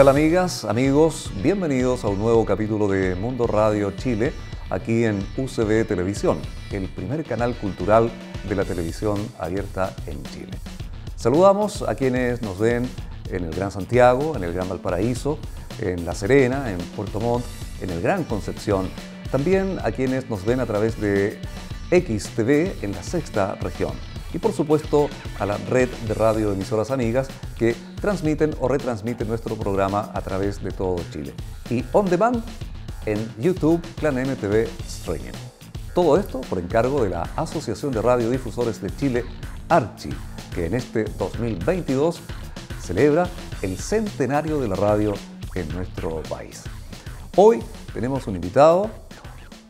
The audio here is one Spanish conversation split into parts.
Hola amigas, amigos? Bienvenidos a un nuevo capítulo de Mundo Radio Chile, aquí en UCB Televisión, el primer canal cultural de la televisión abierta en Chile. Saludamos a quienes nos ven en el Gran Santiago, en el Gran Valparaíso, en La Serena, en Puerto Montt, en el Gran Concepción, también a quienes nos ven a través de XTV en la sexta región y por supuesto a la red de radio emisoras amigas que transmiten o retransmiten nuestro programa a través de todo Chile. Y on demand en YouTube Plan MTV Streaming. Todo esto por encargo de la Asociación de Radiodifusores de Chile, Archi, que en este 2022 celebra el centenario de la radio en nuestro país. Hoy tenemos un invitado,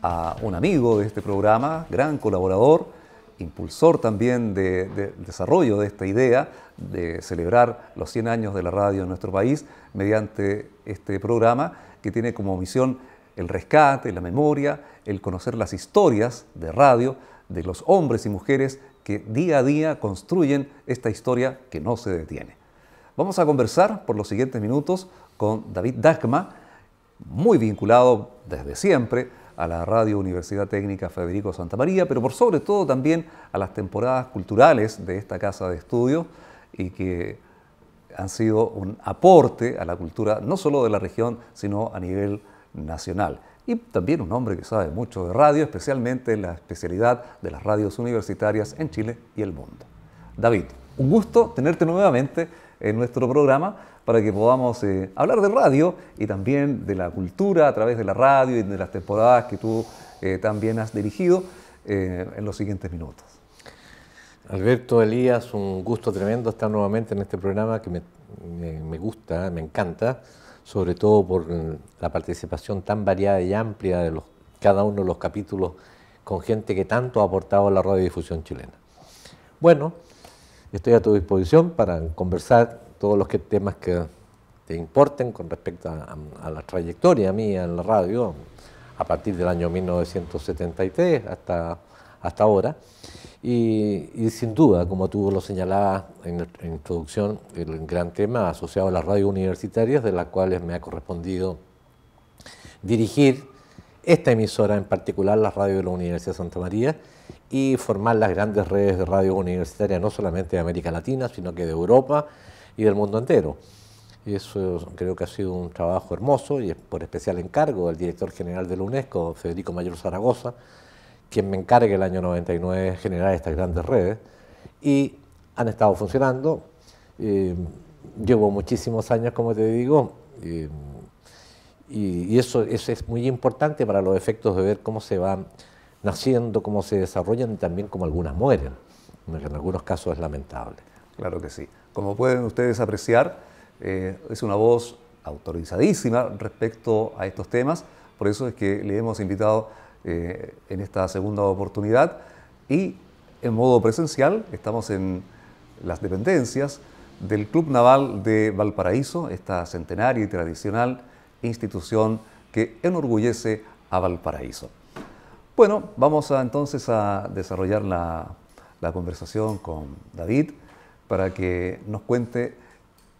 a un amigo de este programa, gran colaborador, impulsor también del de desarrollo de esta idea de celebrar los 100 años de la radio en nuestro país mediante este programa que tiene como misión el rescate, la memoria, el conocer las historias de radio de los hombres y mujeres que día a día construyen esta historia que no se detiene. Vamos a conversar por los siguientes minutos con David Dagma, muy vinculado desde siempre a la Radio Universidad Técnica Federico Santa María, pero por sobre todo también a las temporadas culturales de esta casa de estudios y que han sido un aporte a la cultura no solo de la región, sino a nivel nacional. Y también un hombre que sabe mucho de radio, especialmente la especialidad de las radios universitarias en Chile y el mundo. David, un gusto tenerte nuevamente en nuestro programa para que podamos eh, hablar de radio y también de la cultura a través de la radio y de las temporadas que tú eh, también has dirigido eh, en los siguientes minutos. Alberto Elías, un gusto tremendo estar nuevamente en este programa que me, gusta, me encanta, sobre todo por la participación tan variada y amplia de los, cada uno de los capítulos con gente que tanto ha aportado a la radiodifusión chilena. Bueno, Estoy a tu disposición para conversar todos los temas que te importen con respecto a, la trayectoria mía en la radio a partir del año 1973 hasta, ahora. Y, sin duda, como tú lo señalabas en la introducción, el gran tema asociado a las radios universitarias, de las cuales me ha correspondido dirigir esta emisora, en particular la radio de la Universidad de Santa María, y formar las grandes redes de radio universitaria, no solamente de América Latina, sino que de Europa y del mundo entero. Y eso creo que ha sido un trabajo hermoso y es por especial encargo del director general de la UNESCO, Federico Mayor Zaragoza, quien me encargue el año 99 generar estas grandes redes. Y han estado funcionando. Eh, llevo muchísimos años, como te digo, eh, y, eso, eso es muy importante para los efectos de ver cómo se van naciendo, cómo se desarrollan y también cómo algunas mueren, que en algunos casos es lamentable. Claro que sí. Como pueden ustedes apreciar, eh, es una voz autorizadísima respecto a estos temas, por eso es que le hemos invitado eh, en esta segunda oportunidad y en modo presencial estamos en las dependencias del Club Naval de Valparaíso, esta centenaria y tradicional institución que enorgullece a Valparaíso. Bueno, vamos entonces a desarrollar la, conversación con David para que nos cuente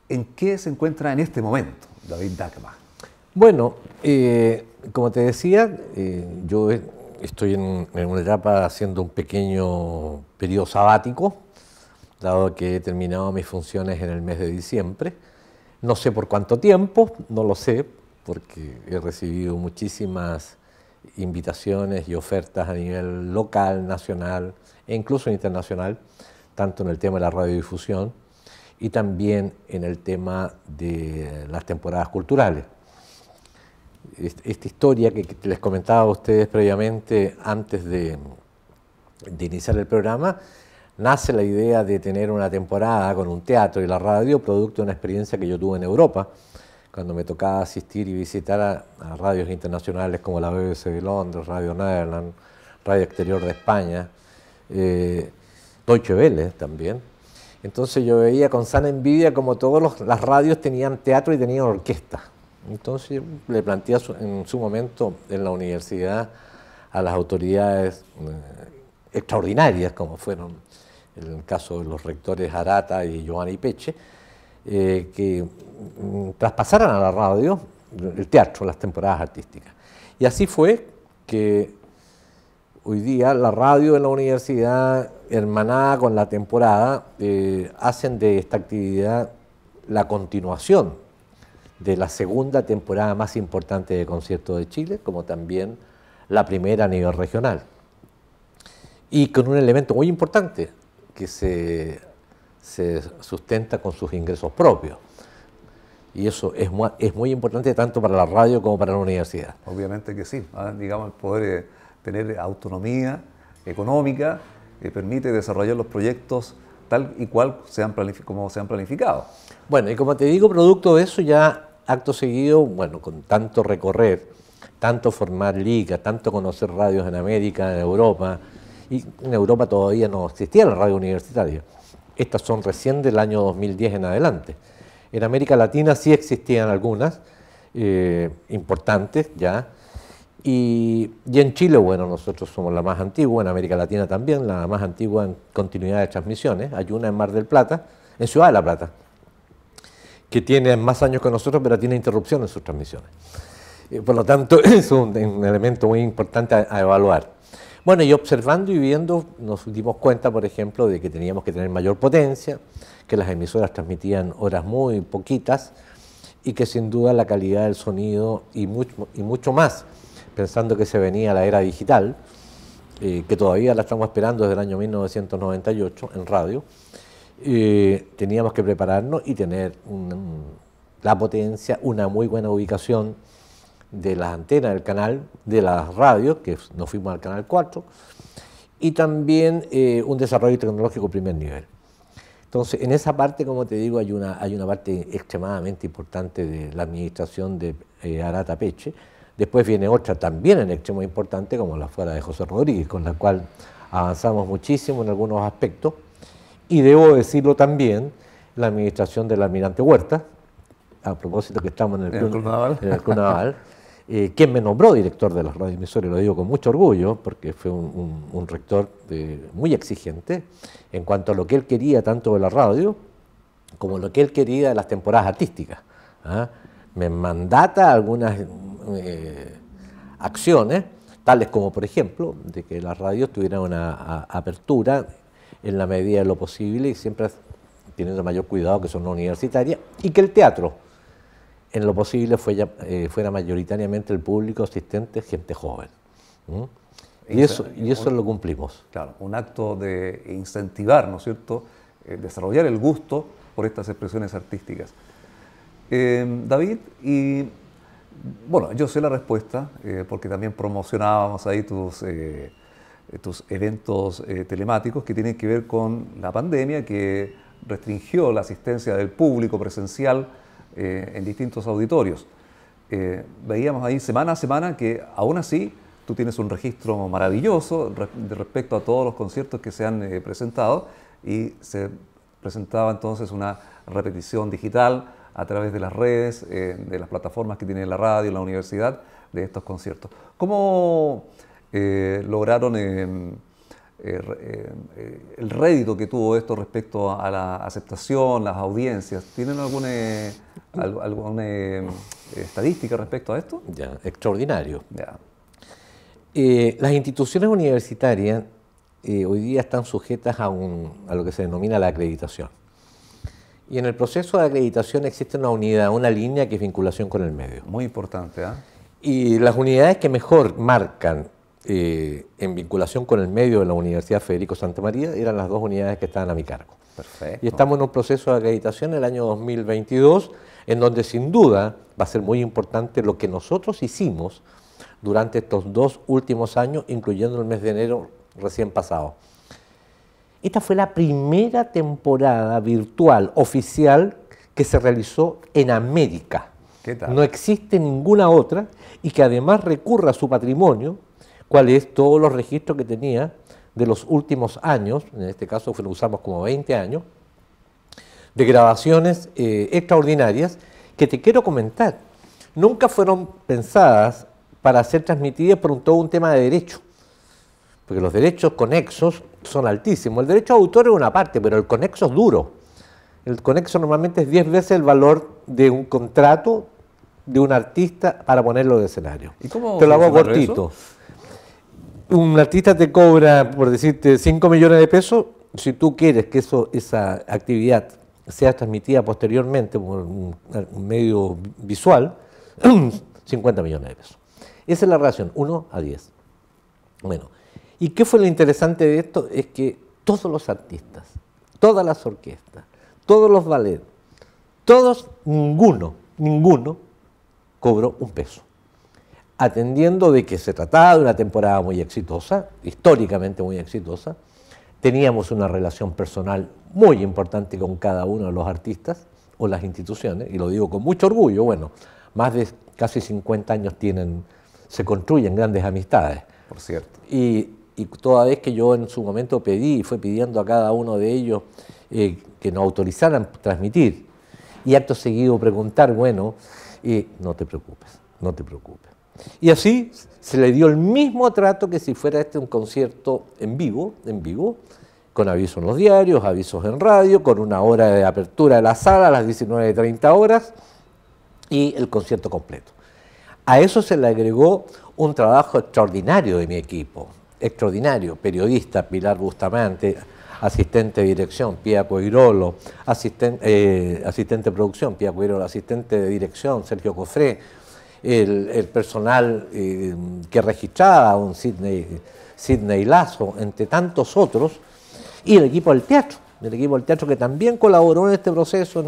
en qué se encuentra en este momento David Dagmar. Bueno, eh, como te decía, eh, yo estoy en, en, una etapa haciendo un pequeño periodo sabático, dado que he terminado mis funciones en el mes de diciembre. No sé por cuánto tiempo, no lo sé, porque he recibido muchísimas invitaciones y ofertas a nivel local, nacional e incluso internacional, tanto en el tema de la radiodifusión y también en el tema de las temporadas culturales. Esta historia que les comentaba a ustedes previamente antes de, iniciar el programa, nace la idea de tener una temporada con un teatro y la radio, producto de una experiencia que yo tuve en Europa, cuando me tocaba asistir y visitar a, radios internacionales como la BBC de Londres, Radio Nederland, Radio Exterior de España, eh, Deutsche Welle también. Entonces yo veía con sana envidia como todas las radios tenían teatro y tenían orquesta. Entonces le planteé en su momento en la universidad a las autoridades eh, extraordinarias como fueron el caso de los rectores Arata y Giovanni Peche, eh, que mm, traspasaran a la radio el teatro, las temporadas artísticas. Y así fue que hoy día la radio de la universidad, hermanada con la temporada, eh, hacen de esta actividad la continuación de la segunda temporada más importante de conciertos de Chile, como también la primera a nivel regional. Y con un elemento muy importante que se se sustenta con sus ingresos propios. Y eso es, muy, importante tanto para la radio como para la universidad. Obviamente que sí. ¿ah? digamos Digamos, poder eh, tener autonomía económica que eh, permite desarrollar los proyectos tal y cual sean como se han planificado. Bueno, y como te digo, producto de eso ya acto seguido, bueno, con tanto recorrer, tanto formar ligas, tanto conocer radios en América, en Europa, y en Europa todavía no existía la radio universitaria. Estas son recién del año 2010 en adelante. En América Latina sí existían algunas eh, importantes ya. Y, en Chile, bueno, nosotros somos la más antigua, en América Latina también, la más antigua en continuidad de transmisiones. Hay una en Mar del Plata, en Ciudad de la Plata, que tiene más años que nosotros, pero tiene interrupción en sus transmisiones. Eh, por lo tanto, es un, elemento muy importante a evaluar. Bueno, y observando y viendo nos dimos cuenta, por ejemplo, de que teníamos que tener mayor potencia, que las emisoras transmitían horas muy poquitas y que sin duda la calidad del sonido y mucho, y mucho más, pensando que se venía la era digital, eh, que todavía la estamos esperando desde el año 1998 en radio, eh, teníamos que prepararnos y tener la potencia, una muy buena ubicación, de las antenas del canal, de las radios, que nos fuimos al canal 4, y también eh, un desarrollo tecnológico primer nivel. Entonces, en esa parte, como te digo, hay una, hay una parte extremadamente importante de la administración de eh, Arata Peche. Después viene otra también en importante, como la fuera de José Rodríguez, con la cual avanzamos muchísimo en algunos aspectos. Y debo decirlo también, la administración del almirante Huerta, a propósito que estamos en el, eh, quien me nombró director de las radioemisoras, lo digo con mucho orgullo, porque fue un, rector eh, muy exigente en cuanto a lo que él quería tanto de la radio como lo que él quería de las temporadas artísticas. ¿ah? Me mandata algunas eh, acciones, tales como por ejemplo, de que las radios tuvieran una apertura en la medida de lo posible y siempre teniendo mayor cuidado que son no universitarias, y que el teatro en lo posible fue, eh, fuera mayoritariamente el público asistente gente joven. Y eso, y eso lo cumplimos. Claro, un acto de incentivar, ¿no es cierto?, eh, desarrollar el gusto por estas expresiones artísticas. Eh, David, y bueno, yo sé la respuesta, porque también promocionábamos ahí tus, tus eventos telemáticos que tienen que ver con la pandemia que restringió la asistencia del público presencial eh, en distintos auditorios. Eh, veíamos ahí semana a semana que aún así tú tienes un registro maravilloso de respecto a todos los conciertos que se han eh, presentado y se presentaba entonces una repetición digital a través de las redes, de las plataformas que tiene la radio, la universidad, de estos conciertos. ¿Cómo lograron em, eh, eh, eh, el rédito que tuvo esto respecto a la aceptación, las audiencias. ¿Tienen alguna, alguna estadística respecto a esto? Ya, extraordinario. las instituciones universitarias hoy día están sujetas a, lo que se denomina la acreditación. Y en el proceso de acreditación existe una unidad, una línea que es vinculación con el medio. Muy importante. ¿ah? Y las unidades que mejor marcan eh, en vinculación con el medio de la Universidad Federico Santa María, eran las dos unidades que estaban a mi cargo. Y estamos en un proceso de acreditación el año 2022, en donde sin duda va a ser muy importante lo que nosotros hicimos durante estos dos últimos años, incluyendo el mes de enero recién pasado. Esta fue la primera temporada virtual oficial que se realizó en América. No existe ninguna otra y que además recurra a su patrimonio cuáles todos los registros que tenía de los últimos años, en este caso usamos como 20 años, de grabaciones eh, extraordinarias que te quiero comentar. Nunca fueron pensadas para ser transmitidas por un, todo un tema de derecho, porque los derechos conexos son altísimos. El derecho de autor es una parte, pero el conexo es duro. El conexo normalmente es 10 veces el valor de un contrato de un artista para ponerlo de escenario. ¿Y Te lo hago cortito un artista te cobra, por decirte, 5 millones de pesos, si tú quieres que esa actividad sea transmitida posteriormente por un, medio visual, 50 millones de pesos. Esa es la relación, 1 a 10. Bueno, ¿y qué fue lo interesante de esto? Es que todos los artistas, todas las orquestas, todos los ballets, todos, ninguno, ninguno cobró un peso atendiendo de que se trataba de una temporada muy exitosa, históricamente muy exitosa, teníamos una relación personal muy importante con cada uno de los artistas o las instituciones, y lo digo con mucho orgullo, bueno, más de casi 50 años tienen, se construyen grandes amistades. Por cierto. Y, toda vez que yo en su momento pedí, fue pidiendo a cada uno de ellos eh, que nos autorizaran transmitir, y acto seguido preguntar, bueno, eh, no te preocupes, no te preocupes y así se le dio el mismo trato que si fuera este un concierto en vivo, en vivo, con avisos en los diarios, avisos en radio, con una hora de apertura de la sala a las 19.30 horas y el concierto completo. A eso se le agregó un trabajo extraordinario de mi equipo, extraordinario, periodista Pilar Bustamante, asistente de dirección Pia Coirolo, eh, asistente de producción Pia Coirolo, asistente de dirección Sergio Cofré, el, personal eh, que registraba un Sidney, Sydney Lazo, entre tantos otros, y el equipo del teatro, el equipo del teatro que también colaboró en este proceso,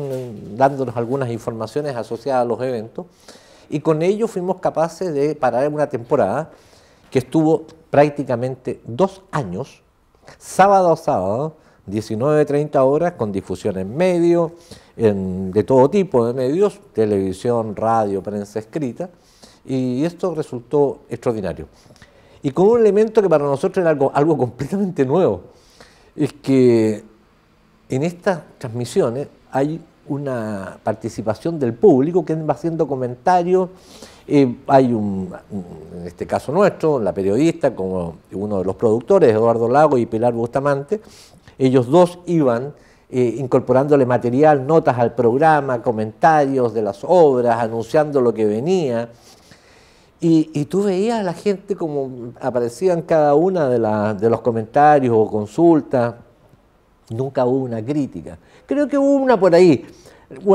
dándonos algunas informaciones asociadas a los eventos, y con ello fuimos capaces de parar una temporada que estuvo prácticamente dos años, sábado a sábado, 19-30 horas con difusión en medios, de todo tipo de medios, televisión, radio, prensa escrita, y esto resultó extraordinario. Y con un elemento que para nosotros era algo, algo completamente nuevo, es que en estas transmisiones hay una participación del público que va haciendo comentarios. Eh, hay un, en este caso nuestro, la periodista, como uno de los productores, Eduardo Lago y Pilar Bustamante, ellos dos iban eh, incorporándole material, notas al programa, comentarios de las obras, anunciando lo que venía. Y, tú veías a la gente como aparecían cada una de, los comentarios o consultas. Nunca hubo una crítica. Creo que hubo una por ahí,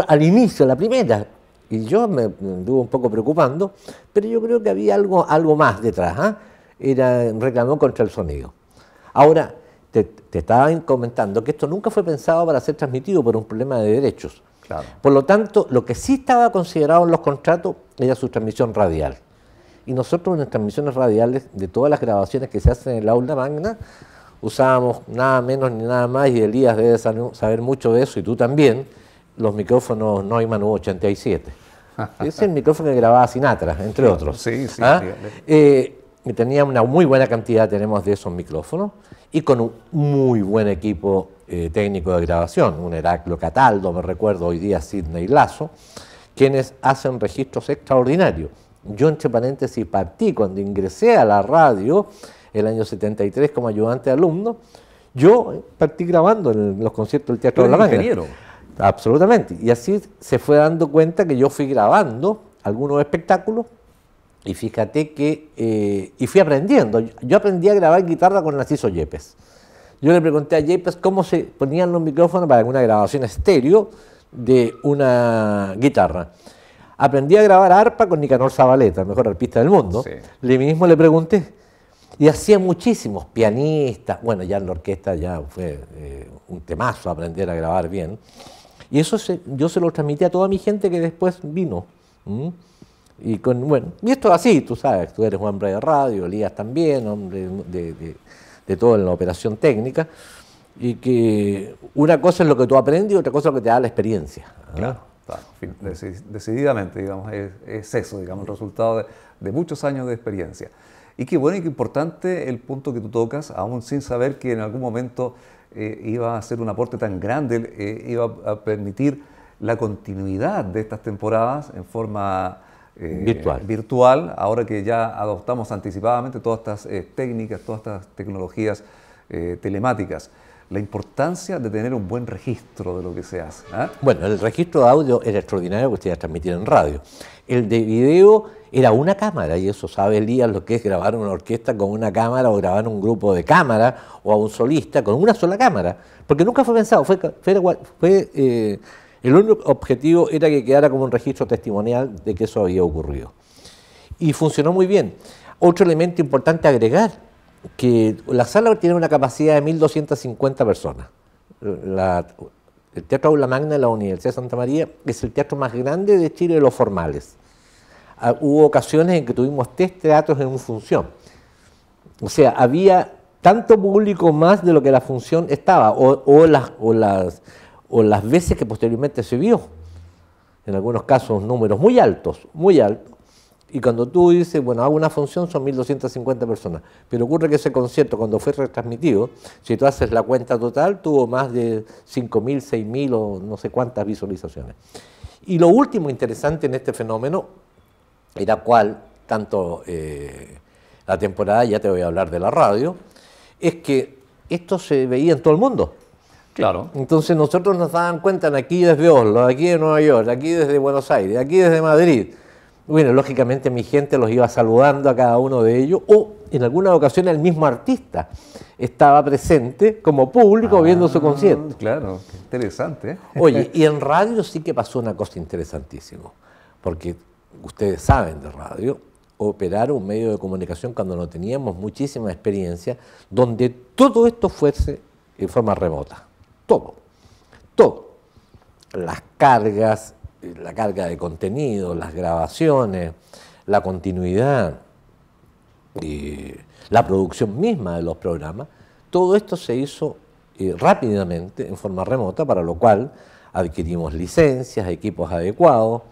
al inicio, la primera. Y yo me anduve un poco preocupando, pero yo creo que había algo, más detrás. ¿ah? Era Era reclamo contra el sonido. Ahora, te, estaban comentando que esto nunca fue pensado para ser transmitido por un problema de derechos. Por lo tanto, lo que sí estaba considerado en los contratos era su transmisión radial. Y nosotros en las transmisiones radiales de todas las grabaciones que se hacen en el aula magna, usábamos nada menos ni nada más, y Elías debe saber mucho de eso, y tú también, los micrófonos Neumann U87. es el micrófono que grababa Sinatra, entre otros. Sí, sí. ¿Ah? Eh, y tenía una muy buena cantidad, tenemos de esos micrófonos y con un muy buen equipo eh, técnico de grabación, un Heraclio Cataldo, me recuerdo hoy día Sidney Lazo, quienes hacen registros extraordinarios. Yo, entre paréntesis, partí cuando ingresé a la radio el año 73 como ayudante de alumno, yo eh, partí grabando en los conciertos del Teatro de la ingeniero. Absolutamente. Y así se fue dando cuenta que yo fui grabando algunos espectáculos y fíjate que, eh, y fui aprendiendo, yo aprendí a grabar guitarra con Narciso Yepes. Yo le pregunté a Yepes cómo se ponían los micrófonos para una grabación estéreo de una guitarra. Aprendí a grabar arpa con Nicanor Zabaleta, el mejor arpista del mundo. Le mismo le pregunté. Y hacía muchísimos pianistas. Bueno, ya en la orquesta ya fue eh, un temazo aprender a grabar bien. Y eso yo se lo transmití a toda mi gente que después vino. Y con, bueno, y esto así, tú sabes, tú eres un hombre de radio, Lías también, hombre de, de, todo en la operación técnica, y que una cosa es lo que tú aprendes y otra cosa es lo que te da la experiencia. Claro, decididamente, digamos, es, eso, digamos, el resultado de, de, muchos años de experiencia. Y qué bueno y qué importante el punto que tú tocas, aún sin saber que en algún momento eh, iba a ser un aporte tan grande, eh, iba a permitir la continuidad de estas temporadas en forma eh, virtual. virtual. ahora que ya adoptamos anticipadamente todas estas eh, técnicas, todas estas tecnologías eh, telemáticas. La importancia de tener un buen registro de lo que se hace. ¿ah? Bueno, el registro de audio era extraordinario que ustedes transmitir en radio. El de video era una cámara, y eso sabe Elías lo que es grabar una orquesta con una cámara o grabar un grupo de cámara o a un solista con una sola cámara, porque nunca fue pensado, fue el único objetivo era que quedara como un registro testimonial de que eso había ocurrido. Y funcionó muy bien. Otro elemento importante agregar, que la sala tiene una capacidad de 1.250 personas. el Teatro Aula Magna de la Universidad de Santa María es el teatro más grande de Chile de los formales. Ah, hubo ocasiones en que tuvimos tres teatros en una función. O sea, había tanto público más de lo que la función estaba, o, las, o las o las veces que posteriormente se vio. En algunos casos números muy altos, muy altos. Y cuando tú dices, bueno, hago una función, son 1.250 personas. Pero ocurre que ese concierto, cuando fue retransmitido, si tú haces la cuenta total, tuvo más de 5.000, 6.000 o no sé cuántas visualizaciones. Y lo último interesante en este fenómeno era cuál, tanto eh, la temporada, ya te voy a hablar de la radio, es que esto se veía en todo el mundo. Claro. Entonces nosotros nos daban cuenta aquí desde Oslo, aquí de Nueva York, aquí desde Buenos Aires, aquí desde Madrid. Bueno, lógicamente mi gente los iba saludando a cada uno de ellos o en alguna ocasión el mismo artista estaba presente como público viendo su ah, concierto. Claro, interesante. ¿eh? Oye, y en radio sí que pasó una cosa interesantísima, porque ustedes saben de radio, operar un medio de comunicación cuando no teníamos muchísima experiencia, donde todo esto fuese en forma remota todo, todo. Las cargas, eh, la carga de contenido, las grabaciones, la continuidad, la producción misma de los programas, todo esto se hizo eh, rápidamente en forma remota, para lo cual adquirimos licencias, equipos adecuados,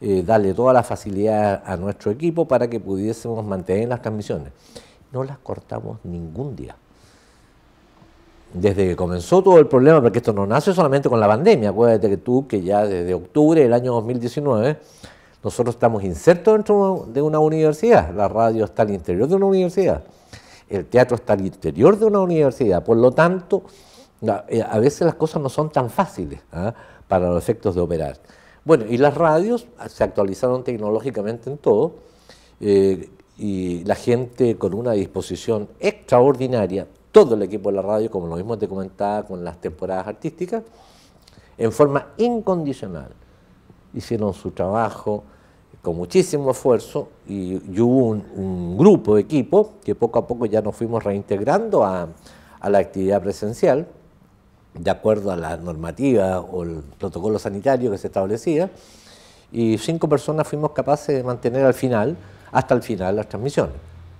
eh, darle toda la facilidad a nuestro equipo para que pudiésemos mantener las transmisiones. No las cortamos ningún día desde que comenzó todo el problema, porque esto no nace solamente con la pandemia, acuérdate que tú, que ya desde octubre del año 2019, nosotros estamos insertos dentro de una universidad, la radio está al interior de una universidad, el teatro está al interior de una universidad, por lo tanto, eh, a veces las cosas no son tan fáciles ¿ah? para los efectos de operar. Bueno, y las radios ah, se actualizaron tecnológicamente en todo, eh, y la gente con una disposición extraordinaria, todo el equipo de la radio, como lo mismo te comentaba con las temporadas artísticas, en forma incondicional. Hicieron su trabajo con muchísimo esfuerzo y, hubo un, grupo de equipo que poco a poco ya nos fuimos reintegrando a, a la actividad presencial, de acuerdo a la normativa o el protocolo sanitario que se establecía, y cinco personas fuimos capaces de mantener al final, hasta el final, las transmisiones.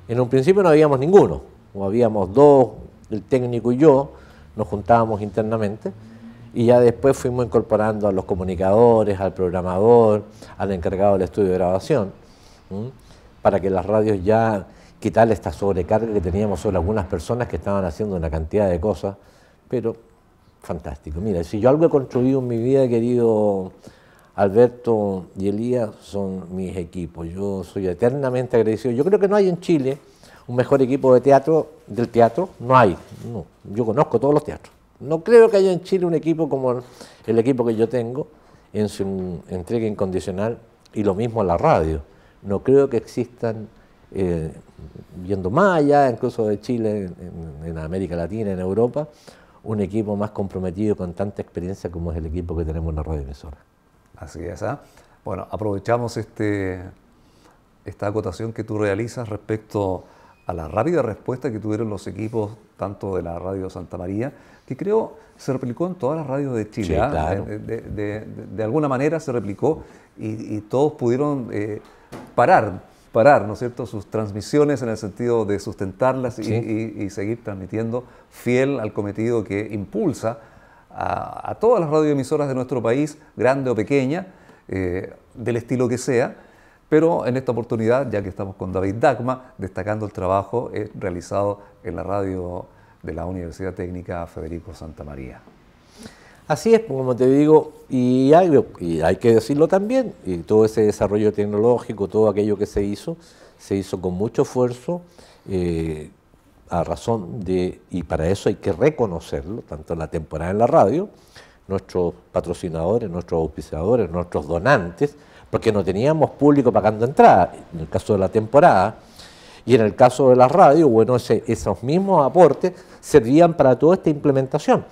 En un principio no habíamos ninguno, o habíamos dos, el técnico y yo nos juntábamos internamente y ya después fuimos incorporando a los comunicadores, al programador, al encargado del estudio de grabación, para que las radios ya quitar esta sobrecarga que teníamos sobre algunas personas que estaban haciendo una cantidad de cosas, pero fantástico. Mira, si yo algo he construido en mi vida, querido Alberto y Elías, son mis equipos. Yo soy eternamente agradecido. Yo creo que no hay en Chile un mejor equipo de teatro del teatro no hay. yo conozco todos los teatros. No creo que haya en Chile un equipo como el equipo que yo tengo en su entrega incondicional y lo mismo en la radio. No creo que existan, eh, yendo más allá, incluso de Chile, en, América Latina, en Europa, un equipo más comprometido con tanta experiencia como es el equipo que tenemos en la radio emisora. Así es. ¿ah? Bueno, aprovechamos este, esta acotación que tú realizas respecto a la rápida respuesta que tuvieron los equipos, tanto de la radio Santa María, que creo se replicó en todas las radios de Chile. ¿ah? Eh, de, alguna manera se replicó y, todos pudieron eh, parar, parar, ¿no es cierto?, sus transmisiones en el sentido de sustentarlas y, seguir transmitiendo fiel al cometido que impulsa a, todas las radioemisoras de nuestro país, grande o pequeña, eh, del estilo que sea, pero en esta oportunidad, ya que estamos con David Dagma, destacando el trabajo eh, realizado en la radio de la Universidad Técnica Federico Santa María. Así es, como te digo, y hay, que decirlo también, y todo ese desarrollo tecnológico, todo aquello que se hizo, se hizo con mucho esfuerzo, eh, a razón de, y para eso hay que reconocerlo, tanto en la temporada en la radio, nuestros patrocinadores, nuestros auspiciadores, nuestros donantes, porque no teníamos público pagando entrada, en el caso de la temporada, y en el caso de la radio, bueno, esos mismos aportes servían para toda esta implementación,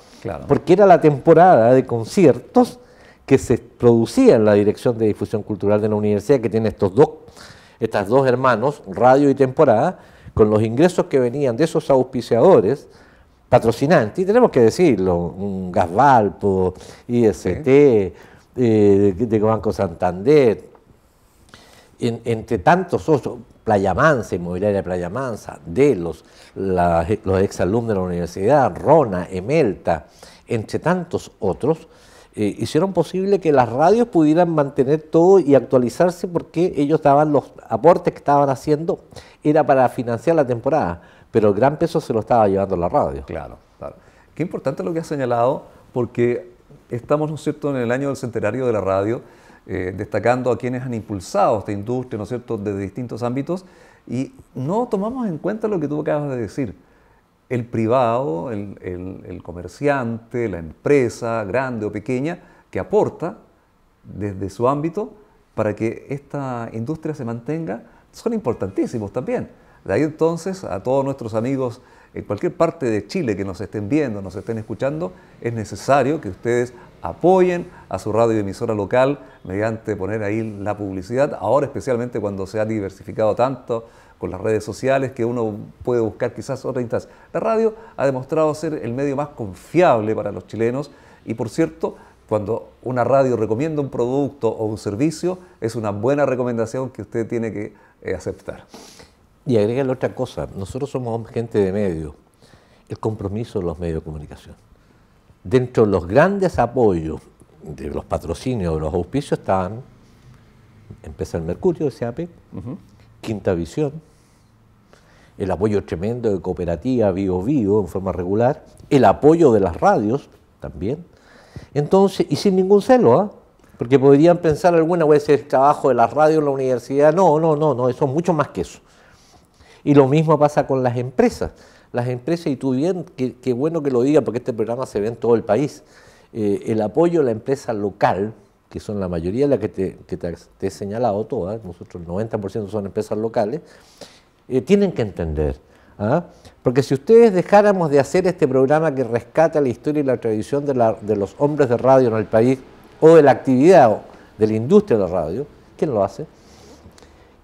porque era la temporada de conciertos que se producía en la Dirección de Difusión Cultural de la Universidad, que tiene estos dos, estas dos hermanos, radio y temporada, con los ingresos que venían de esos auspiciadores, patrocinantes, y tenemos que decirlo, un Gasvalpo, IST, eh, de Banco Santander, entre tantos otros, Playa Mansa, Inmobiliaria Playa Mansa, Delos, los los exalumnos de la universidad, Rona, Emelta, entre tantos otros, eh, hicieron posible que las radios pudieran mantener todo y actualizarse porque ellos daban los aportes que estaban haciendo, era para financiar la temporada, pero el gran peso se lo estaba llevando la radio. Claro, claro. Qué importante lo que ha señalado, porque estamos, ¿no cierto?, en el año del centenario de la radio, eh, destacando a quienes han impulsado esta industria, ¿no es cierto?, desde distintos ámbitos, y no tomamos en cuenta lo que tú acabas de decir. El privado, el, el comerciante, la empresa, grande o pequeña, que aporta desde su ámbito para que esta industria se mantenga, son importantísimos también. De ahí entonces a todos nuestros amigos en cualquier parte de Chile que nos estén viendo, nos estén escuchando, es necesario que ustedes apoyen a su radio emisora local mediante poner ahí la publicidad, ahora especialmente cuando se ha diversificado tanto con las redes sociales que uno puede buscar quizás otra instancia. La radio ha demostrado ser el medio más confiable para los chilenos y por cierto, cuando una radio recomienda un producto o un servicio, es una buena recomendación que usted tiene que eh, aceptar. Y agrega otra cosa, nosotros somos gente de medios, el compromiso de los medios de comunicación. Dentro de los grandes apoyos de los patrocinios, de los auspicios, están empieza El Mercurio, SAP, uh Quinta Visión, el apoyo tremendo de Cooperativa Vivo Vivo en forma regular, el apoyo de las radios también. Entonces, y sin ningún celo, ¿ah? Porque podrían pensar alguna vez el trabajo de las radios en la universidad. No, no, no, no, eso es mucho más que eso. Y lo mismo pasa con las empresas. Las empresas, y tú bien, qué bueno que lo diga porque este programa se ve en todo el país. Eh, el apoyo a la empresa local, que son la mayoría de las que te, he señalado todas, nosotros el 90% son empresas locales, eh, tienen que entender. ¿ah? Porque si ustedes dejáramos de hacer este programa que rescata la historia y la tradición de, la, de los hombres de radio en el país, o de la actividad de la industria de radio, ¿quién lo hace?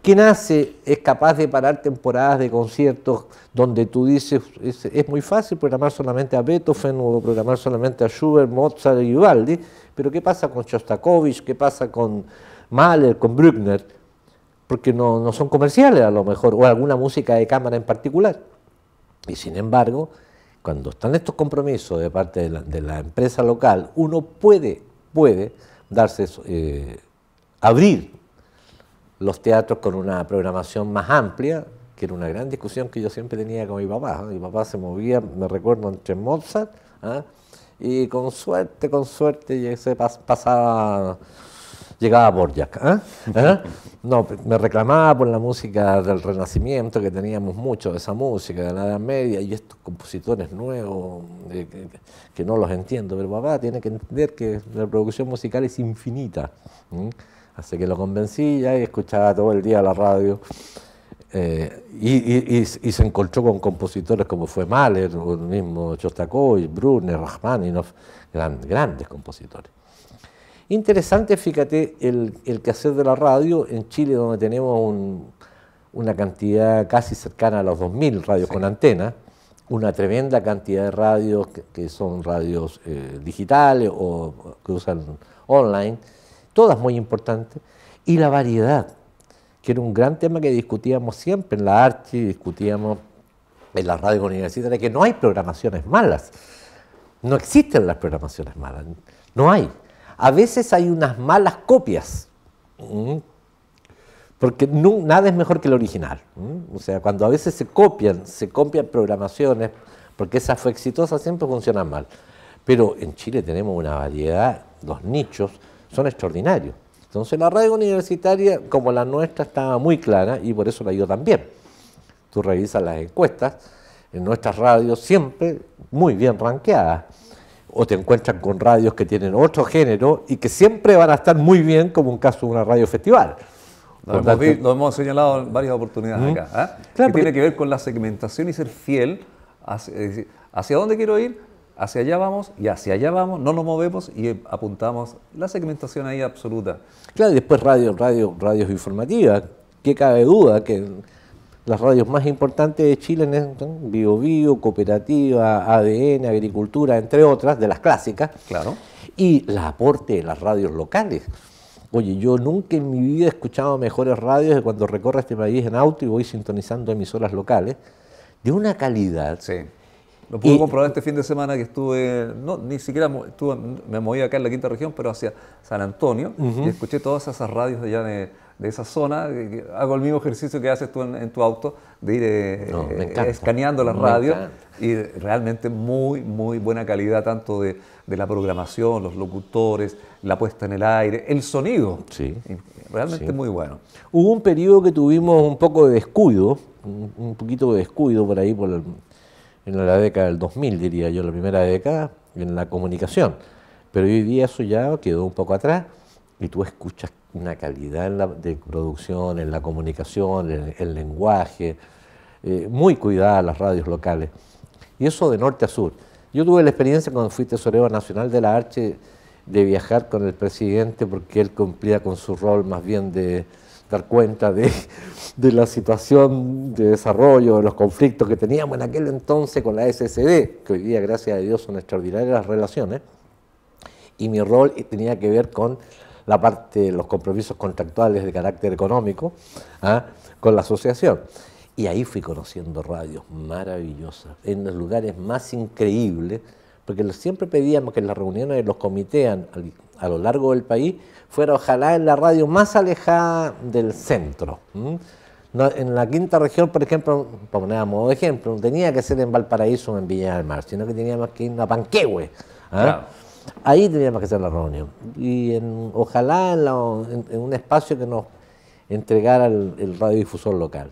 ¿Quién nace? Es capaz de parar temporadas de conciertos donde tú dices, es, muy fácil programar solamente a Beethoven o programar solamente a Schubert, Mozart y Vivaldi, pero ¿qué pasa con Shostakovich? ¿Qué pasa con Mahler, con Bruckner? Porque no, son comerciales a lo mejor, o alguna música de cámara en particular. Y sin embargo, cuando están estos compromisos de parte de la, empresa local, uno puede, puede darse, eh, abrir los teatros con una programación más amplia, que era una gran discusión que yo siempre tenía con mi papá. ¿eh? Mi papá se movía, me recuerdo, entre Mozart, ¿ah? y con suerte, con suerte, llegaba Borjak. ¿ah? ¿Ah? No, me reclamaba por la música del Renacimiento, que teníamos mucho de esa música, de la Edad Media, y estos compositores nuevos, eh, que, no los entiendo, pero papá tiene que entender que la producción musical es infinita. Así que lo convencí y escuchaba todo el día la radio. Eh, y, se encontró con compositores como fue Mahler, el mismo Chostakovich, Brunner, Rachmaninoff, grandes compositores. Interesante, fíjate, el, quehacer de la radio en Chile, donde tenemos una cantidad casi cercana a los 2.000 radios con antena, una tremenda cantidad de radios que, son radios eh, digitales o que usan online todas muy importantes, y la variedad, que era un gran tema que discutíamos siempre en la archi, discutíamos en la radio universitaria, que no hay programaciones malas, no existen las programaciones malas, no hay. A veces hay unas malas copias, porque nada es mejor que el original. O sea, cuando a veces se copian, se copian programaciones, porque esa fue exitosa, siempre funcionan mal. Pero en Chile tenemos una variedad, dos nichos, son extraordinarios. Entonces la radio universitaria, como la nuestra, estaba muy clara y por eso la dio también. Tú revisas las encuestas, en nuestras radios siempre muy bien ranqueadas. O te encuentras con radios que tienen otro género y que siempre van a estar muy bien, como un caso de una radio festival. Lo, hemos, señalado en varias oportunidades ¿Mm? acá. ¿ah? que tiene que ver con la segmentación y ser fiel hacia, hacia dónde quiero ir, hacia allá vamos y hacia allá vamos, no nos movemos y apuntamos la segmentación ahí absoluta. Claro, y después radio, radio, radios informativas, que cabe duda que las radios más importantes de Chile son Bio este, Cooperativa, ADN, Agricultura, entre otras, de las clásicas. Claro. Y el aporte de las radios locales. Oye, yo nunca en mi vida he escuchado mejores radios de cuando recorro este país en auto y voy sintonizando emisoras locales, de una calidad. Sí lo pude comprobar este fin de semana que estuve, no, ni siquiera me moví acá en la quinta región, pero hacia San Antonio, y escuché todas esas radios de allá de, esa zona. Hago el mismo ejercicio que haces tú en, tu auto, de ir eh, eh, escaneando las radios. Y realmente muy, muy buena calidad, tanto de, la programación, los locutores, la puesta en el aire, el sonido. Sí. Realmente muy bueno. Hubo un periodo que tuvimos un poco de descuido, un, un poquito de descuido por ahí, por el, en la década del 2000, diría yo, la primera década, en la comunicación. Pero hoy día eso ya quedó un poco atrás y tú escuchas una calidad en la, de producción, en la comunicación, en el lenguaje, eh, muy cuidada las radios locales. Y eso de norte a sur. Yo tuve la experiencia cuando fui tesorero nacional de la Arche de viajar con el presidente porque él cumplía con su rol más bien de, dar cuenta de, de, la situación de desarrollo, de los conflictos que teníamos en aquel entonces con la SSD, que hoy día, gracias a Dios, son extraordinarias las relaciones, y mi rol tenía que ver con la parte los compromisos contractuales de carácter económico ¿ah? con la asociación. Y ahí fui conociendo radios maravillosas, en los lugares más increíbles, porque siempre pedíamos que en las reuniones de los comités a lo largo del país fuera ojalá en la radio más alejada del centro. en la quinta región, por ejemplo, para de ejemplo, no tenía que ser en Valparaíso o en Viña del Mar, sino que teníamos que ir a Panquehue. ¿ah? Ahí teníamos que hacer la reunión. Y ojalá en, un espacio que nos entregara el, radiodifusor local.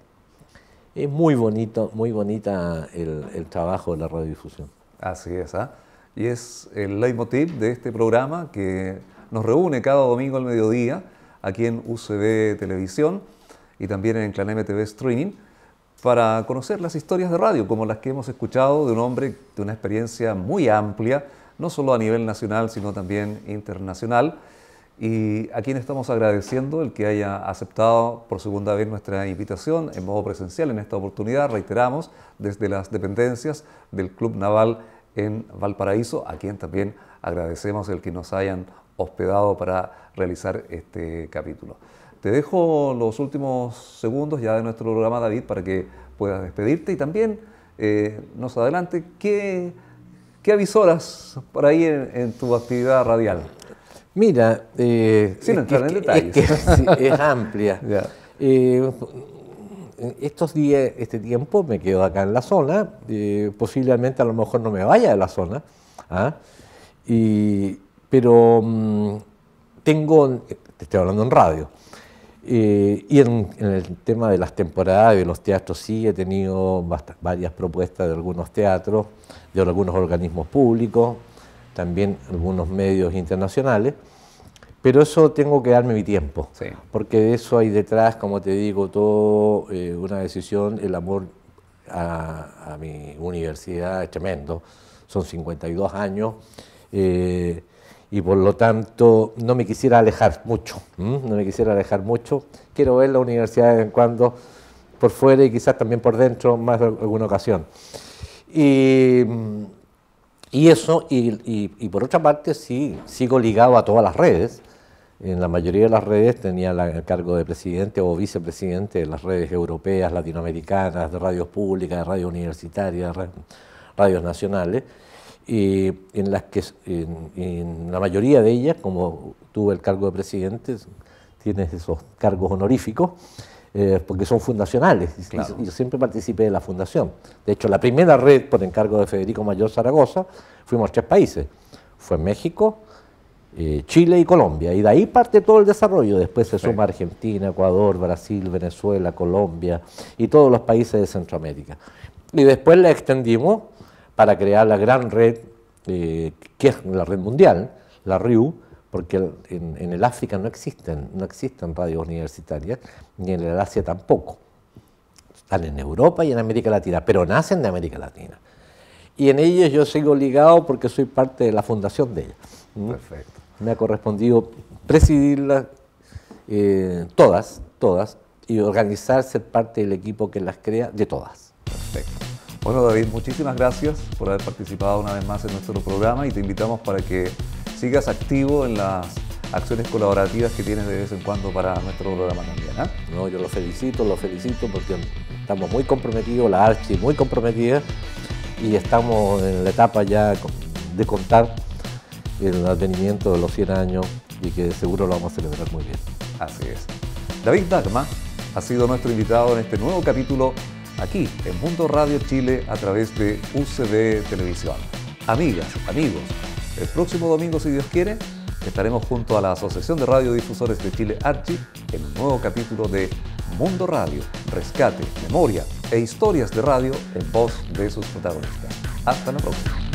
Es muy bonito, muy bonita el, trabajo de la radiodifusión. Así es, ¿ah? y es el leitmotiv de este programa que nos reúne cada domingo al mediodía aquí en UCB Televisión y también en Clan MTV Streaming para conocer las historias de radio, como las que hemos escuchado de un hombre de una experiencia muy amplia, no solo a nivel nacional, sino también internacional, y a quien estamos agradeciendo el que haya aceptado por segunda vez nuestra invitación en modo presencial en esta oportunidad, reiteramos, desde las dependencias del Club Naval en Valparaíso, a quien también agradecemos el que nos hayan hospedado para realizar este capítulo. Te dejo los últimos segundos ya de nuestro programa, David, para que puedas despedirte y también eh, nos adelante qué, qué avisoras por ahí en, tu actividad radial. Mira, eh, sin entrar en detalles, es, amplia. Eh, estos días, este tiempo me quedo acá en la zona, eh, posiblemente a lo mejor no me vaya de la zona, ¿ah? pero mm, tengo, te estoy hablando en radio, eh, y en, en, el tema de las temporadas de los teatros sí he tenido varias propuestas de algunos teatros, de algunos organismos públicos, también algunos medios internacionales. Pero eso tengo que darme mi tiempo, porque de eso hay detrás, como te digo, toda eh, una decisión, el amor a, mi universidad es tremendo, son 52 años, eh, y por lo tanto no me quisiera alejar mucho, no me quisiera alejar mucho, quiero ver la universidad de vez en cuando, por fuera y quizás también por dentro, más de alguna ocasión. Y, eso, y, por otra parte, sí, sigo ligado a todas las redes, en la mayoría de las redes tenía el cargo de presidente o vicepresidente de las redes europeas, latinoamericanas, de radios públicas, de radios universitarias, de radios nacionales, y en las que en, la mayoría de ellas, como tuve el cargo de presidente, tienes esos cargos honoríficos, eh, porque son fundacionales, y yo siempre participé de la fundación. De hecho, la primera red por encargo de Federico Mayor Zaragoza, fuimos tres países, fue México, eh, Chile y Colombia. Y de ahí parte todo el desarrollo. Después se suma Argentina, Ecuador, Brasil, Venezuela, Colombia y todos los países de Centroamérica. Y después la extendimos para crear la gran red, eh, que es la red mundial, la RIU, porque en, el África no existen, no existen radios universitarias, ni en el Asia tampoco. Están en Europa y en América Latina, pero nacen de América Latina. Y en ellos yo sigo ligado porque soy parte de la fundación de ellas. ¿Mm? Perfecto me ha correspondido presidirlas eh, todas, todas, y organizar, ser parte del equipo que las crea, de todas. Perfecto. Bueno, David, muchísimas gracias por haber participado una vez más en nuestro programa y te invitamos para que sigas activo en las acciones colaborativas que tienes de vez en cuando para nuestro programa también. ¿eh? No, yo lo felicito, lo felicito porque estamos muy comprometidos, la Archi muy comprometida y estamos en la etapa ya de contar el advenimiento de los 100 años y que seguro lo vamos a celebrar muy bien. Así es. David Dagma ha sido nuestro invitado en este nuevo capítulo aquí en Mundo Radio Chile a través de UCD Televisión. Amigas, amigos, el próximo domingo, si Dios quiere, estaremos junto a la Asociación de Radiodifusores de Chile, Archi, en un nuevo capítulo de Mundo Radio, Rescate, Memoria e Historias de Radio en voz de sus protagonistas. Hasta la próxima.